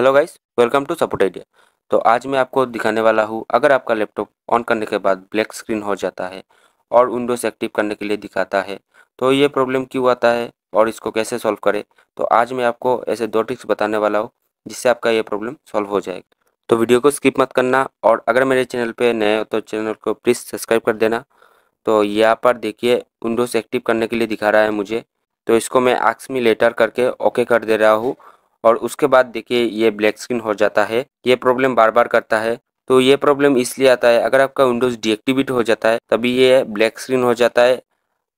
hello guys welcome to support idea तो आज मैं आपको दिखाने वाला हूँ अगर आपका लैपटॉप ऑन करने के बाद ब्लैक स्क्रीन हो जाता है और विंडोज़ एक्टिव करने के लिए दिखाता है तो ये प्रॉब्लम क्यों आता है और इसको कैसे सॉल्व करें तो आज मैं आपको ऐसे दो ट्रिक्स बताने वाला हूँ जिससे आपका ये प्रॉब्लम सॉल्व हो जाएगा तो वीडियो को स्किप मत करना और अगर मेरे चैनल पर नए हो तो चैनल को प्लीज़ सब्सक्राइब कर देना तो यहाँ पर देखिए विंडोज़ एक्टिव करने के लिए दिखा रहा है मुझे तो इसको मैं आक्स में लेटर करके ओके कर दे रहा हूँ और उसके बाद देखिए ये ब्लैक स्क्रीन हो जाता है ये प्रॉब्लम बार बार करता है तो ये प्रॉब्लम इसलिए आता है अगर आपका विंडोज़ डीएक्टिवेट हो जाता है तभी ये ब्लैक स्क्रीन हो जाता है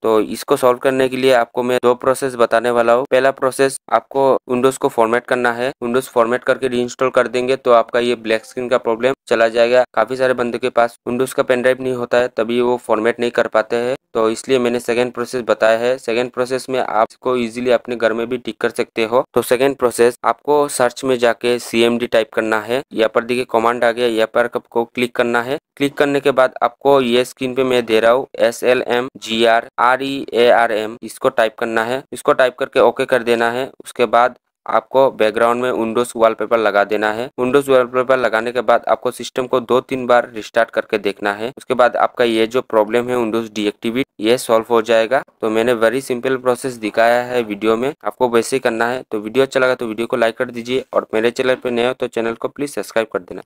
तो इसको सॉल्व करने के लिए आपको मैं दो प्रोसेस बताने वाला हूँ पहला प्रोसेस आपको विंडोज को फॉर्मेट करना है विंडोज फॉर्मेट करके रीइंस्टॉल कर देंगे तो आपका ये ब्लैक स्क्रीन का प्रॉब्लम चला जाएगा काफी सारे बंदों के पास विंडोज का पेनड्राइव नहीं होता है तभी वो फॉर्मेट नहीं कर पाते हैं तो इसलिए मैंने सेकेंड प्रोसेस बताया है सेकेंड प्रोसेस में आप इसको इजीली अपने घर में भी टिक कर सकते हो तो सेकेंड प्रोसेस आपको सर्च में जाके सी टाइप करना है यहाँ पर देखिए कमांड आ गया यहाँ पर आपको क्लिक करना है क्लिक करने के बाद आपको ये स्क्रीन पे मैं दे रहा हूँ S L M G R R E A R M इसको टाइप करना है इसको टाइप करके ओके कर देना है उसके बाद आपको बैकग्राउंड में विंडोज वॉलपेपर लगा देना है विंडोज वॉलपेपर लगाने के बाद आपको सिस्टम को दो तीन बार रिस्टार्ट करके देखना है उसके बाद आपका ये जो प्रॉब्लम है विंडोज डीएक्टिविट ये सॉल्व हो जाएगा तो मैंने वेरी सिंपल प्रोसेस दिखाया है वीडियो में आपको वैसे ही करना है तो वीडियो अच्छा लगा तो वीडियो को लाइक कर दीजिए और मेरे चैनल पर नए हो तो चैनल को प्लीज सब्सक्राइब कर देना